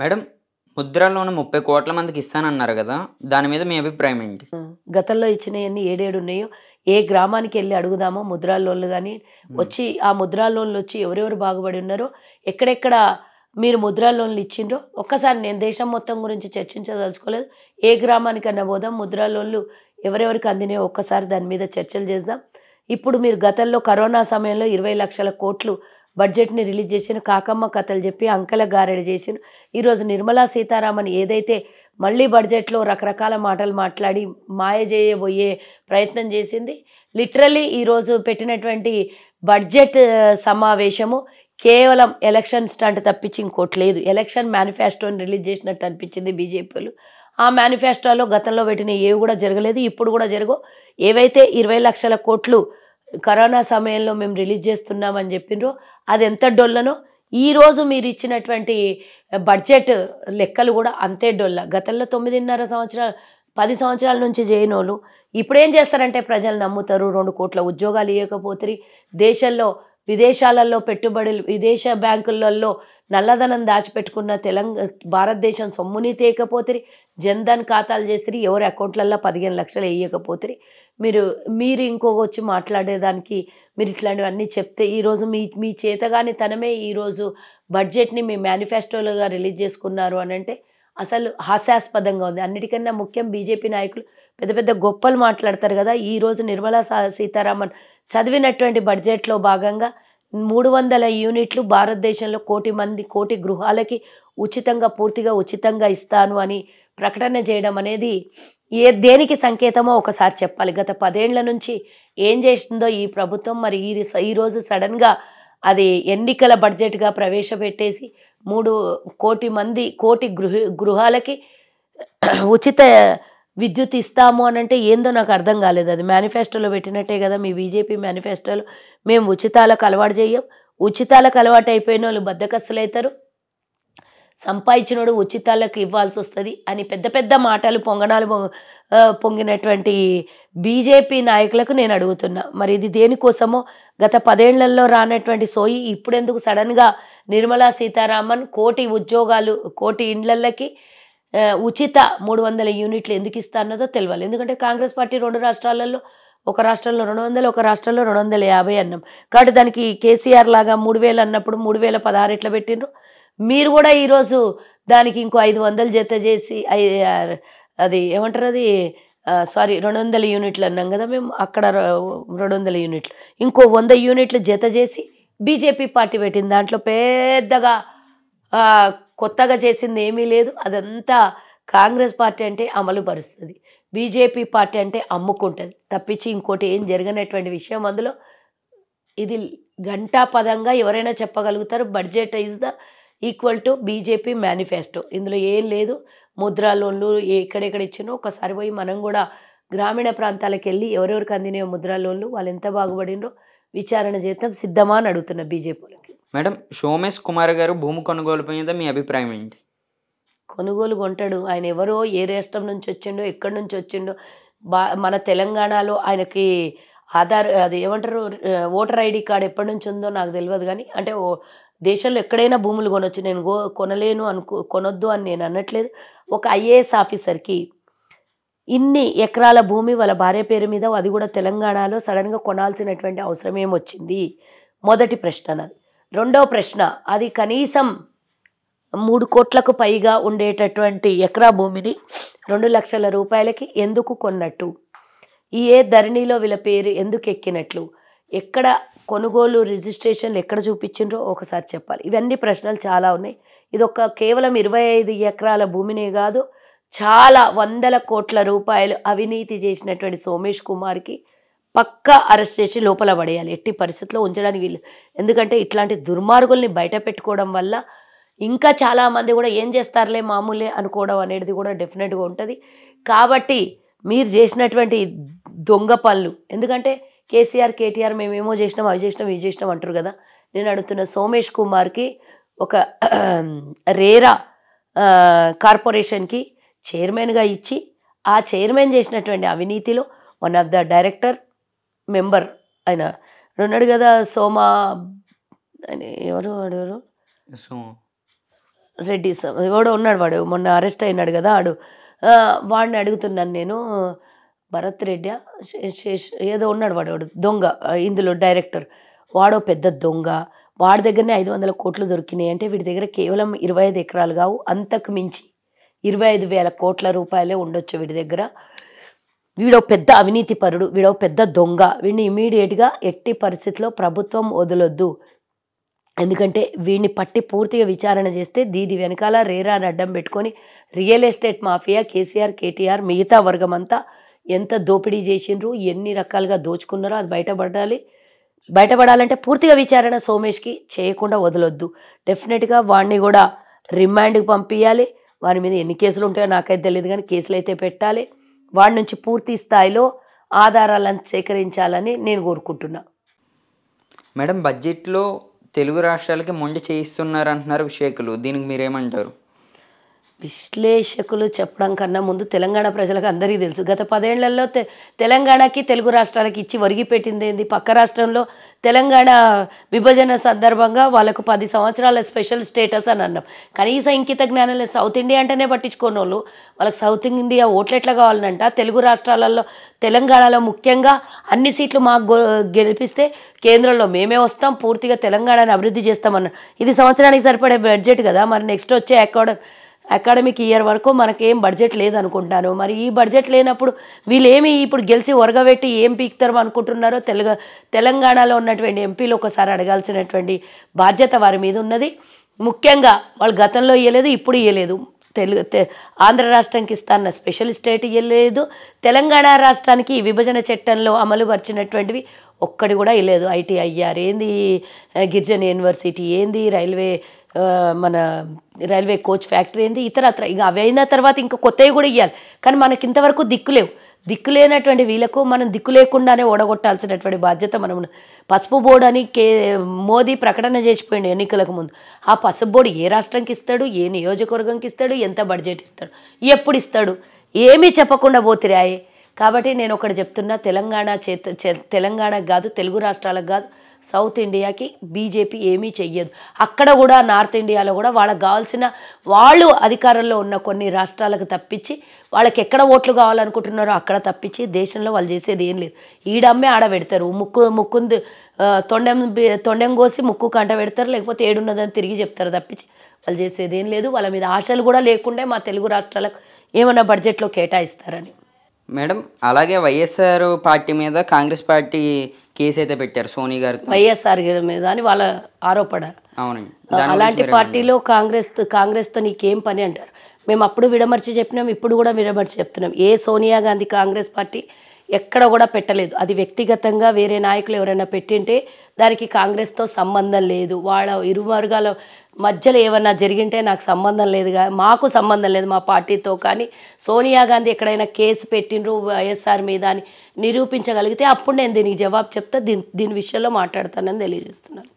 madam ముద్ర loan ముప్పై కోట్ల మందికి ఇస్తానన్నారు కదా దాని మీద మీ అభిప్రాయం ఏంటి గతంలో ఇచ్చినవన్నీ ఏడేడు ఉన్నాయో ఏ గ్రామానికి వెళ్ళి అడుగుదామో ముద్రా లోన్లు కానీ వచ్చి ఆ ముద్రా లోన్లు వచ్చి ఎవరెవరు బాగుపడి ఉన్నారో ఎక్కడెక్కడ మీరు ముద్రా లోన్లు ఇచ్చిండ్రో ఒక్కసారి నేను దేశం మొత్తం గురించి చర్చించదలుచుకోలేదు ఏ గ్రామానికన్నా పోదాం ముద్రా లోన్లు ఎవరెవరికి అందినే ఒక్కసారి దాని మీద చర్చలు చేద్దాం ఇప్పుడు మీరు గతంలో కరోనా సమయంలో ఇరవై లక్షల కోట్లు బడ్జెట్ని రిలీజ్ చేసిన కాకమ్మ కథలు చెప్పి అంకెల గారెడి చేసిన ఈరోజు నిర్మలా సీతారామన్ ఏదైతే మళ్ళీ బడ్జెట్లో రకరకాల మాటలు మాట్లాడి మాయ చేయబోయే ప్రయత్నం చేసింది లిటరలీ ఈరోజు పెట్టినటువంటి బడ్జెట్ సమావేశము కేవలం ఎలక్షన్ స్టంట్ తప్పించి ఇంకోటి లేదు ఎలక్షన్ మేనిఫెస్టోని రిలీజ్ చేసినట్టు అనిపించింది బీజేపీలు ఆ మేనిఫెస్టోలో గతంలో పెట్టిన ఏవి కూడా జరగలేదు ఇప్పుడు కూడా జరగవు ఏవైతే ఇరవై లక్షల కోట్లు కరోనా సమయంలో మేము రిలీజ్ చేస్తున్నామని చెప్పిండ్రు అది ఎంత డొల్లనో ఈరోజు మీరు ఇచ్చినటువంటి బడ్జెట్ లెక్కలు కూడా అంతే డొల్ల గతంలో తొమ్మిదిన్నర సంవత్సరాలు పది సంవత్సరాల నుంచి చేయనోళ్ళు ఇప్పుడేం చేస్తారంటే ప్రజలు నమ్ముతారు రెండు కోట్ల ఉద్యోగాలు ఇవ్వకపోతే దేశంలో విదేశాలలో పెట్టుబడులు విదేశ బ్యాంకులలో నల్లధనం దాచిపెట్టుకున్న తెలంగాణ భారతదేశం సొమ్ముని తేకపోతే జన్ధన్ ఖాతాలు చేస్తే ఎవరి అకౌంట్లలో పదిహేను లక్షలు వేయకపోతే మీరు మీరు వచ్చి మాట్లాడేదానికి మీరు ఇట్లాంటివన్నీ చెప్తే ఈరోజు మీ మీ చేతగాని తనమే ఈరోజు బడ్జెట్ని మీ మేనిఫెస్టోలుగా రిలీజ్ చేసుకున్నారు అని అంటే అసలు హాస్యాస్పదంగా ఉంది అన్నిటికన్నా ముఖ్యం బీజేపీ నాయకులు పెద్ద పెద్ద గొప్పలు మాట్లాడతారు కదా ఈరోజు నిర్మలా సీతారామన్ చదివినటువంటి బడ్జెట్లో భాగంగా మూడు వందల యూనిట్లు భారతదేశంలో కోటి మంది కోటి గృహాలకి ఉచితంగా పూర్తిగా ఉచితంగా ఇస్తాను అని ప్రకటన చేయడం అనేది ఏ దేనికి సంకేతమో ఒకసారి చెప్పాలి గత పదేళ్ల నుంచి ఏం చేసిందో ఈ ప్రభుత్వం మరి ఈ ఈరోజు సడన్గా అది ఎన్నికల బడ్జెట్గా ప్రవేశపెట్టేసి మూడు కోటి మంది కోటి గృహ గృహాలకి ఉచిత విద్యుత్ ఇస్తాము అని అంటే ఏందో నాకు అర్థం కాలేదు అది మేనిఫెస్టోలో పెట్టినట్టే కదా మీ బీజేపీ మేనిఫెస్టోలో మేము ఉచితాలకు అలవాటు చేయం ఉచితాలకు అలవాటు అయిపోయిన వాళ్ళు బద్దకస్తులు అవుతారు సంపాదించినోడు ఉచితాలకు ఇవ్వాల్సి వస్తుంది అని పెద్ద పెద్ద మాటలు పొంగనాలు పొంగినటువంటి బీజేపీ నాయకులకు నేను అడుగుతున్నా మరి ఇది దేనికోసమో గత పదేళ్లలో రానటువంటి సోయి ఇప్పుడెందుకు సడన్గా నిర్మలా సీతారామన్ కోటి ఉద్యోగాలు కోటి ఇండ్లకి ఉచిత మూడు వందల యూనిట్లు ఎందుకు ఇస్తారన్నదో తెలియాలి ఎందుకంటే కాంగ్రెస్ పార్టీ రెండు రాష్ట్రాలలో ఒక రాష్ట్రంలో రెండు వందలు ఒక రాష్ట్రంలో రెండు వందల యాభై అన్నాం కాబట్టి దానికి కేసీఆర్ లాగా మూడు వేలు అన్నప్పుడు మూడు వేల పదహారు ఇట్లా పెట్టిండ్రు మీరు కూడా ఈరోజు దానికి ఇంకో ఐదు వందలు జత చేసి అది ఏమంటారు అది సారీ రెండు వందల యూనిట్లు అన్నాం కదా మేము అక్కడ రెండు వందల యూనిట్లు ఇంకో వంద యూనిట్లు జత చేసి బీజేపీ పార్టీ పెట్టింది దాంట్లో పెద్దగా కొత్తగా చేసింది ఏమీ లేదు అదంతా కాంగ్రెస్ పార్టీ అంటే అమలు పరుస్తుంది బీజేపీ పార్టీ అంటే అమ్ముకుంటుంది తప్పించి ఇంకోటి ఏం జరగనటువంటి విషయం అందులో ఇది గంటా పదంగా ఎవరైనా చెప్పగలుగుతారు budget is the equal to BJP manifesto ఇందులో ఏం లేదు ముద్రా లోన్లు ఎక్కడెక్కడ ఇచ్చినో ఒకసారి పోయి మనం కూడా గ్రామీణ ప్రాంతాలకు వెళ్ళి ఎవరెవరికి అందినాయో ముద్రా లోన్లు వాళ్ళు ఎంత బాగుపడినో విచారణ చేద్దాం సిద్ధమా అని అడుగుతున్న బీజేపీలో మేడం సోమేష్ కుమార్ గారు భూమి కొనుగోలు మీద మీ అభిప్రాయం ఏంటి కొనుగోలు కొంటాడు ఆయన ఎవరో ఏ రాష్ట్రం నుంచి వచ్చిండో ఎక్కడి నుంచి వచ్చిండో బా మన తెలంగాణలో ఆయనకి ఆధార్ అది ఏమంటారు ఓటర్ ఐడి కార్డ్ ఎప్పటి నుంచి ఉందో నాకు తెలియదు కానీ అంటే దేశంలో ఎక్కడైనా భూములు కొనొచ్చు నేను గో కొనలేను అనుకో కొనొద్దు అని నేను అనట్లేదు ఒక ఐఏఎస్ ఆఫీసర్కి ఇన్ని ఎకరాల భూమి వాళ్ళ భార్య పేరు మీద అది కూడా తెలంగాణలో సడన్గా కొనాల్సినటువంటి అవసరం ఏమొచ్చింది మొదటి ప్రశ్న నాది రెండో ప్రశ్న అది కనీసం మూడు కోట్లకు పైగా ఉండేటటువంటి ఎకరా భూమిని రెండు లక్షల రూపాయలకి ఎందుకు కొన్నట్టు ఈ ఏ ధరణిలో వీళ్ళ పేరు ఎందుకు ఎక్కినట్లు ఎక్కడ కొనుగోలు రిజిస్ట్రేషన్లు ఎక్కడ చూపించిండ్రో ఒకసారి చెప్పాలి ఇవన్నీ ప్రశ్నలు చాలా ఉన్నాయి ఇది ఒక కేవలం ఇరవై ఐదు ఎకరాల భూమినే కాదు చాలా వందల కోట్ల రూపాయలు అవినీతి చేసినటువంటి సోమేష్ కుమార్కి పక్క అరెస్ట్ చేసి లోపల పడేయాలి ఎట్టి పరిస్థితిలో ఉంచడానికి వీళ్ళు ఎందుకంటే ఇట్లాంటి దుర్మార్గుల్ని బయట పెట్టుకోవడం వల్ల ఇంకా చాలామంది కూడా ఏం చేస్తారులే మామూలే అనుకోవడం అనేది కూడా డెఫినెట్గా ఉంటుంది కాబట్టి మీరు చేసినటువంటి దొంగ పనులు ఎందుకంటే కేసీఆర్ కేటీఆర్ మేమేమో చేసినాం అవి చేసినాం ఇవి చేసినాం అంటారు కదా నేను అడుగుతున్న సోమేష్ కుమార్కి ఒక రేరా కార్పొరేషన్కి చైర్మన్గా ఇచ్చి ఆ చైర్మన్ చేసినటువంటి అవినీతిలో one of the director member ఆయన ఉన్నాడు కదా సోమ ఆయన ఎవరు వాడు ఎవరు రెడ్డి ఎవడో ఉన్నాడు వాడు మొన్న అరెస్ట్ అయినాడు కదా ఆడు వాడిని అడుగుతున్నాను నేను భరత్ రెడ్డి శేష్ ఏదో ఉన్నాడు వాడు వాడు దొంగ ఇందులో డైరెక్టర్ వాడో పెద్ద దొంగ వాడి దగ్గరనే ఐదు వందల కోట్లు దొరికినాయి అంటే వీడి దగ్గర కేవలం ఇరవై ఐదు ఎకరాలు కావు అంతకు మించి ఇరవై ఐదు వేల కోట్ల రూపాయలే ఉండొచ్చు వీడి దగ్గర వీడో పెద్ద అవినీతి పరుడు వీడో పెద్ద దొంగ వీడిని ఇమీడియట్గా ఎట్టి పరిస్థితిలో ప్రభుత్వం వదలొద్దు ఎందుకంటే వీడిని పట్టి పూర్తిగా విచారణ చేస్తే దీని వెనకాల రేరా అడ్డం పెట్టుకొని real estate mafia KCR KTR మిగతా వర్గం అంతా ఎంత దోపిడీ చేసిండ్రు ఎన్ని రకాలుగా దోచుకున్నారో అది బయటపడాలి బయటపడాలంటే పూర్తిగా విచారణ సోమేష్కి చేయకుండా వదలొద్దు డెఫినెట్గా వాడిని కూడా రిమాండ్కి పంపించాలి వారి మీద ఎన్ని కేసులు ఉంటాయో నాకైతే తెలియదు కానీ కేసులు అయితే పెట్టాలి వాడి నుంచి పూర్తి స్థాయిలో ఆధారాలను సేకరించాలని నేను కోరుకుంటున్నా మేడం బడ్జెట్లో తెలుగు రాష్ట్రాలకి మొండి చేయిస్తున్నారు అంటున్నారు షేకులు దీనికి మీరేమంటారు విశ్లేషకులు చెప్పడం కన్నా ముందు తెలంగాణ ప్రజలకు అందరికీ తెలుసు గత పదేళ్లలో తె తెలంగాణకి తెలుగు రాష్ట్రాలకి ఇచ్చి ఒరిగిపెట్టింది ఏంది పక్క రాష్ట్రంలో తెలంగాణ విభజన సందర్భంగా వాళ్ళకు పది సంవత్సరాల స్పెషల్ స్టేటస్ అని అన్నాం కనీసం ఇంకిత జ్ఞానం లేదు సౌత్ ఇండియా అంటేనే పట్టించుకోని వాళ్ళు వాళ్ళకి సౌత్ ఇండియా ఓట్లు ఎట్లా కావాలంట తెలుగు రాష్ట్రాలలో తెలంగాణలో ముఖ్యంగా అన్ని సీట్లు మాకు గెలిపిస్తే కేంద్రంలో మేమే వస్తాం పూర్తిగా తెలంగాణను అభివృద్ధి చేస్తామన్నారు ఇది సంవత్సరానికి సరిపడే బడ్జెట్ కదా మరి నెక్స్ట్ వచ్చే అకార్డ్ అకాడమిక్ ఇయర్ వరకు మనకేం బడ్జెట్ లేదనుకుంటాను మరి ఈ బడ్జెట్ లేనప్పుడు వీళ్ళేమి ఇప్పుడు గెలిచి ఒరగబెట్టి ఏం పీక్తారు అనుకుంటున్నారో తెలుగు తెలంగాణలో ఉన్నటువంటి ఎంపీలు ఒకసారి అడగాల్సినటువంటి బాధ్యత వారి మీద ఉన్నది ముఖ్యంగా వాళ్ళు గతంలో ఇవ్వలేదు ఇప్పుడు ఇవ్వలేదు తెలుగు ఆంధ్ర రాష్ట్రానికి ఇస్తాన్న స్పెషల్ స్టేట్ ఇవ్వలేదు తెలంగాణ రాష్ట్రానికి విభజన చట్టంలో అమలుపరిచినటువంటివి ఒక్కడి కూడా ఇవ్వలేదు ఐటీఐఆర్ ఏంది గిరిజన యూనివర్సిటీ ఏంది రైల్వే మన రైల్వే కోచ్ ఫ్యాక్టరీ ఏంది ఇతరత్ర ఇక అవి అయిన తర్వాత ఇంకా కొత్తవి కూడా ఇవ్వాలి కానీ మనకి ఇంతవరకు దిక్కు లేవు దిక్కు లేనటువంటి వీళ్ళకు మనం దిక్కు లేకుండానే ఓడగొట్టాల్సినటువంటి బాధ్యత మనం పసుపు బోర్డు అని కే మోదీ ప్రకటన చేసిపోయింది ఎన్నికలకు ముందు ఆ పసుపు బోర్డు ఏ రాష్ట్రంకి ఇస్తాడు ఏ నియోజకవర్గంకి ఇస్తాడు ఎంత బడ్జెట్ ఇస్తాడు ఎప్పుడు ఇస్తాడు ఏమీ చెప్పకుండా పోతిరాయే కాబట్టి నేను ఒకటి చెప్తున్నా తెలంగాణ చేత తెలంగాణకు కాదు తెలుగు రాష్ట్రాలకు కాదు సౌత్ ఇండియాకి బీజేపీ ఏమీ చెయ్యదు అక్కడ కూడా నార్త్ ఇండియాలో కూడా వాళ్ళకి కావాల్సిన వాళ్ళు అధికారంలో ఉన్న కొన్ని రాష్ట్రాలకు తప్పించి వాళ్ళకి ఎక్కడ ఓట్లు కావాలనుకుంటున్నారో అక్కడ తప్పించి దేశంలో వాళ్ళు చేసేది ఏం లేదు ఈడమ్మే ఆడ పెడతారు ముక్కు ముక్కుంది తొండెం తొండెం కోసి ముక్కు కంట పెడతారు లేకపోతే ఏడున్నదని తిరిగి చెప్తారు తప్పించి వాళ్ళు చేసేది ఏం లేదు వాళ్ళ మీద ఆశలు కూడా లేకుండే మా తెలుగు రాష్ట్రాలకు ఏమన్నా బడ్జెట్లో కేటాయిస్తారని మేడం అలాగే వైఎస్ఆర్ పార్టీ మీద కాంగ్రెస్ పార్టీ కేసు అయితే పెట్టారు సోనీ గారు వైఎస్ఆర్ గారి మీద అని వాళ్ళ ఆరోపణ అవునండి అలాంటి పార్టీలో కాంగ్రెస్ కాంగ్రెస్ తో నీకేం పని అంటారు మేము అప్పుడు విడమర్చి చెప్పినాం ఇప్పుడు కూడా విడమర్చి చెప్తున్నాం ఏ సోనియా గాంధీ కాంగ్రెస్ పార్టీ ఎక్కడ కూడా పెట్టలేదు అది వ్యక్తిగతంగా వేరే నాయకులు ఎవరైనా పెట్టింటే దానికి కాంగ్రెస్తో సంబంధం లేదు వాళ్ళ ఇరు వర్గాల మధ్యలో ఏమన్నా జరిగింటే నాకు సంబంధం లేదు కానీ మాకు సంబంధం లేదు మా పార్టీతో కానీ సోనియా గాంధీ ఎక్కడైనా కేసు పెట్టినరు వైఎస్ఆర్ మీద అని నిరూపించగలిగితే అప్పుడు నేను దీనికి జవాబు చెప్తా దీని దీని విషయంలో మాట్లాడతానని తెలియజేస్తున్నాను